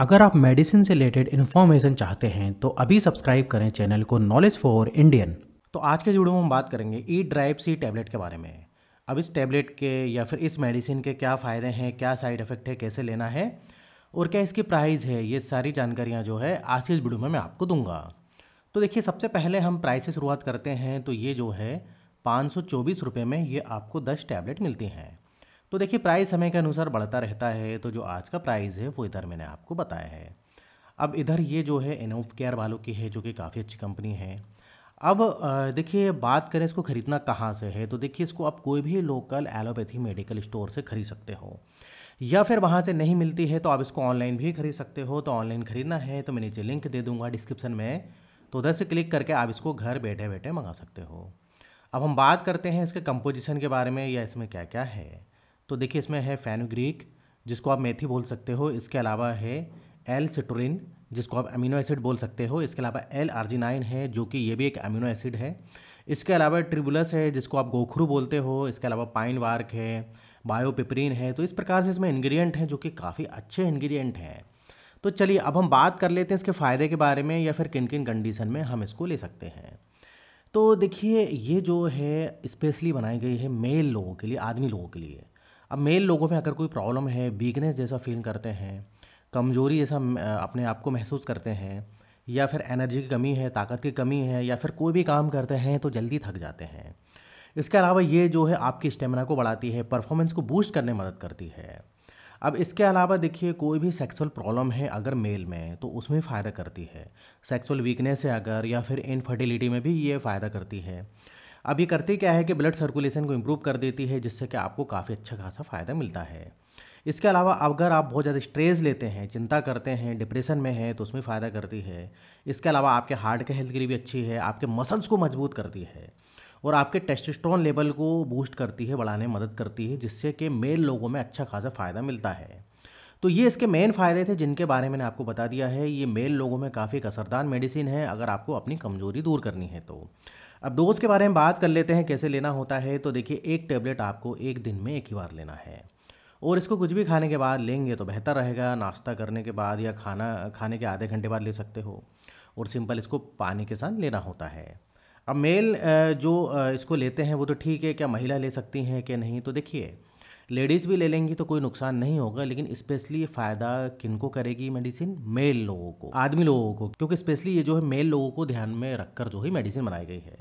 अगर आप मेडिसिन से रिलेटेड इन्फॉर्मेशन चाहते हैं तो अभी सब्सक्राइब करें चैनल को नॉलेज फॉर इंडियन तो आज के वीडियो में हम बात करेंगे ई ड्राइव सी टैबलेट के बारे में अब इस टैबलेट के या फिर इस मेडिसिन के क्या फ़ायदे हैं क्या साइड इफ़ेक्ट है कैसे लेना है और क्या इसकी प्राइस है ये सारी जानकारियाँ जो है आज के इस वीडियो में मैं आपको दूंगा तो देखिए सबसे पहले हम प्राइस से शुरुआत करते हैं तो ये जो है पाँच सौ में ये आपको दस टैबलेट मिलती हैं तो देखिए प्राइस समय के अनुसार बढ़ता रहता है तो जो आज का प्राइस है वो इधर मैंने आपको बताया है अब इधर ये जो है एनोफ केयर वालों की है जो कि काफ़ी अच्छी कंपनी है अब देखिए बात करें इसको ख़रीदना कहाँ से है तो देखिए इसको आप कोई भी लोकल एलोपैथी मेडिकल स्टोर से खरीद सकते हो या फिर वहाँ से नहीं मिलती है तो आप इसको ऑनलाइन भी खरीद सकते हो तो ऑनलाइन ख़रीदना है तो मैं नीचे लिंक दे दूँगा डिस्क्रिप्शन में तो उधर से क्लिक करके आप इसको घर बैठे बैठे मंगा सकते हो अब हम बात करते हैं इसके कंपोजिशन के बारे में या इसमें क्या क्या है तो देखिए इसमें है फैनोग्रीक जिसको आप मेथी बोल सकते हो इसके अलावा है एल सिटोरिन जिसको आप अमीनो एसिड बोल सकते हो इसके अलावा एल आर्जिनाइन है जो कि ये भी एक अमीनो एसिड है इसके अलावा ट्रिबुलस है जिसको आप गोखरू बोलते हो इसके अलावा पाइन वार्क है बायोपिपरीन है तो इस प्रकार से इसमें इन्ग्रीडियंट हैं जो कि काफ़ी अच्छे इन्ग्रीडियंट हैं तो चलिए अब हम बात कर लेते हैं इसके फ़ायदे के बारे में या फिर किन किन कंडीशन में हम इसको ले सकते हैं तो देखिए ये जो है स्पेशली बनाई गई है मेल लोगों के लिए आदमी लोगों के लिए अब मेल लोगों में अगर कोई प्रॉब्लम है वीकनेस जैसा फील करते हैं कमज़ोरी जैसा अपने आप को महसूस करते हैं या फिर एनर्जी की कमी है ताकत की कमी है या फिर कोई भी काम करते हैं तो जल्दी थक जाते हैं इसके अलावा ये जो है आपकी स्टेमिना को बढ़ाती है परफॉर्मेंस को बूस्ट करने में मदद करती है अब इसके अलावा देखिए कोई भी सेक्सुअल प्रॉब्लम है अगर मेल में तो उसमें फ़ायदा करती है सेक्सुअल वीकनेस है अगर या फिर इनफर्टिलिटी में भी ये फ़ायदा करती है अब ये करती क्या है कि ब्लड सर्कुलेशन को इम्प्रूव कर देती है जिससे कि आपको काफ़ी अच्छा खासा फ़ायदा मिलता है इसके अलावा अगर आप बहुत ज़्यादा स्ट्रेस लेते हैं चिंता करते हैं डिप्रेशन में हैं तो उसमें फ़ायदा करती है इसके अलावा आपके हार्ट के हेल्थ के लिए भी अच्छी है आपके मसल्स को मजबूत करती है और आपके टेस्टोस्टेरोन लेवल को बूस्ट करती है बढ़ाने में मदद करती है जिससे कि मेल लोगों में अच्छा खासा फ़ायदा मिलता है तो ये इसके मेन फ़ायदे थे जिनके बारे में आपको बता दिया है ये मेल लोगों में काफ़ी असरदार मेडिसिन है अगर आपको अपनी कमज़ोरी दूर करनी है तो अब डोज़ के बारे में बात कर लेते हैं कैसे लेना होता है तो देखिए एक टेबलेट आपको एक दिन में एक ही बार लेना है और इसको कुछ भी खाने के बाद लेंगे तो बेहतर रहेगा नाश्ता करने के बाद या खाना खाने के आधे घंटे बाद ले सकते हो और सिंपल इसको पानी के साथ लेना होता है अब मेल जो इसको लेते हैं वो तो ठीक है क्या महिला ले सकती हैं क्या नहीं तो देखिए लेडीज़ भी ले लेंगी तो कोई नुकसान नहीं होगा लेकिन स्पेशली फ़ायदा किनको करेगी मेडिसिन मेल लोगों को आदमी लोगों को क्योंकि स्पेशली ये जो है मेल लोगों को ध्यान में रखकर जो है मेडिसिन बनाई गई है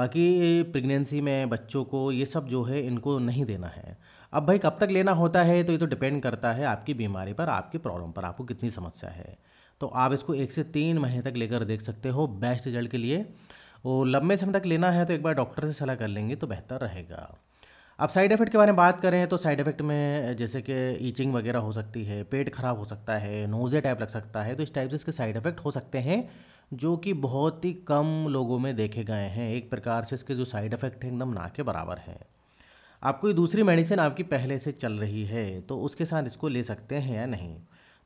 बाकी प्रेगनेंसी में बच्चों को ये सब जो है इनको नहीं देना है अब भाई कब तक लेना होता है तो ये तो डिपेंड करता है आपकी बीमारी पर आपकी प्रॉब्लम पर आपको कितनी समस्या है तो आप इसको एक से तीन महीने तक लेकर देख सकते हो बेस्ट रिजल्ट के लिए और लंबे समय तक लेना है तो एक बार डॉक्टर से सलाह कर लेंगे तो बेहतर रहेगा अब साइड इफ़ेक्ट के बारे में बात करें तो साइड इफ़ेक्ट में जैसे कि ईचिंग वगैरह हो सकती है पेट ख़राब हो सकता है नोज़े टाइप लग सकता है तो इस टाइप से इसके साइड इफ़ेक्ट हो सकते हैं जो कि बहुत ही कम लोगों में देखे गए हैं एक प्रकार से इसके जो साइड इफ़ेक्ट हैं एकदम ना के बराबर हैं आपको ये दूसरी मेडिसिन आपकी पहले से चल रही है तो उसके साथ इसको ले सकते हैं या नहीं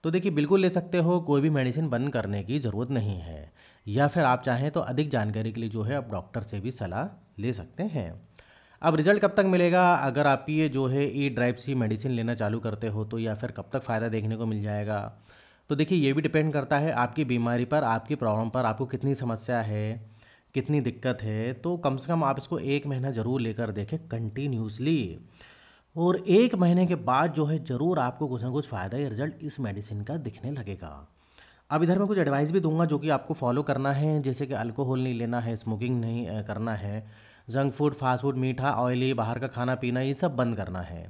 तो देखिए बिल्कुल ले सकते हो कोई भी मेडिसिन बंद करने की ज़रूरत नहीं है या फिर आप चाहें तो अधिक जानकारी के लिए जो है आप डॉक्टर से भी सलाह ले सकते हैं अब रिजल्ट कब तक मिलेगा अगर आप ये जो है ई ड्राइव सी मेडिसिन लेना चालू करते हो तो या फिर कब तक फ़ायदा देखने को मिल जाएगा तो देखिए ये भी डिपेंड करता है आपकी बीमारी पर आपकी प्रॉब्लम पर आपको कितनी समस्या है कितनी दिक्कत है तो कम से कम आप इसको एक महीना ज़रूर लेकर देखें कंटिन्यूसली और एक महीने के बाद जो है ज़रूर आपको कुछ ना कुछ फ़ायदा या रिजल्ट इस मेडिसिन का दिखने लगेगा अब इधर मैं कुछ एडवाइस भी दूंगा जो कि आपको फॉलो करना है जैसे कि अल्कोहल नहीं लेना है स्मोकिंग नहीं करना है जंक फूड फास्ट फूड मीठा ऑयली बाहर का खाना पीना ये सब बंद करना है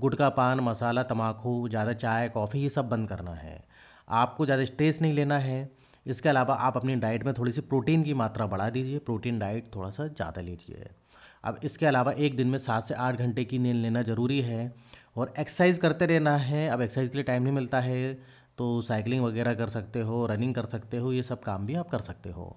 गुटखा पान मसाला तम्बाकू ज़्यादा चाय कॉफ़ी ये सब बंद करना है आपको ज़्यादा स्ट्रेस नहीं लेना है इसके अलावा आप अपनी डाइट में थोड़ी सी प्रोटीन की मात्रा बढ़ा दीजिए प्रोटीन डाइट थोड़ा सा ज़्यादा लीजिए अब इसके अलावा एक दिन में सात से आठ घंटे की नींद लेना ज़रूरी है और एक्सरसाइज करते रहना है अब एक्सरसाइज के लिए टाइम नहीं मिलता है तो साइकिलिंग वगैरह कर सकते हो रनिंग कर सकते हो ये सब काम भी आप कर सकते हो